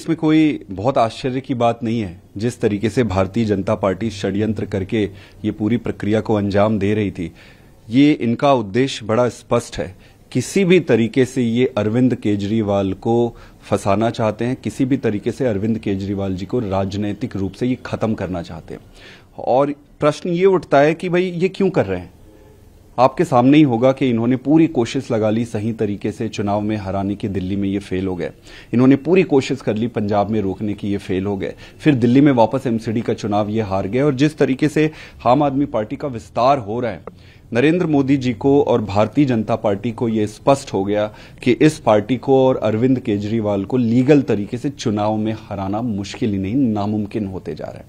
इसमें कोई बहुत आश्चर्य की बात नहीं है जिस तरीके से भारतीय जनता पार्टी षड्यंत्र करके ये पूरी प्रक्रिया को अंजाम दे रही थी ये इनका उद्देश्य बड़ा स्पष्ट है किसी भी तरीके से ये अरविंद केजरीवाल को फंसाना चाहते हैं किसी भी तरीके से अरविंद केजरीवाल जी को राजनीतिक रूप से ये खत्म करना चाहते हैं और प्रश्न ये उठता है कि भाई ये क्यों कर रहे हैं आपके सामने ही होगा कि इन्होंने पूरी कोशिश लगा ली सही तरीके से चुनाव में हराने की दिल्ली में ये फेल हो गए इन्होंने पूरी कोशिश कर ली पंजाब में रोकने की ये फेल हो गए फिर दिल्ली में वापस एमसीडी का चुनाव ये हार गए और जिस तरीके से आम आदमी पार्टी का विस्तार हो रहा है नरेंद्र मोदी जी को और भारतीय जनता पार्टी को यह स्पष्ट हो गया कि इस पार्टी को और अरविंद केजरीवाल को लीगल तरीके से चुनाव में हराना मुश्किल ही नहीं नामुमकिन होते जा रहे हैं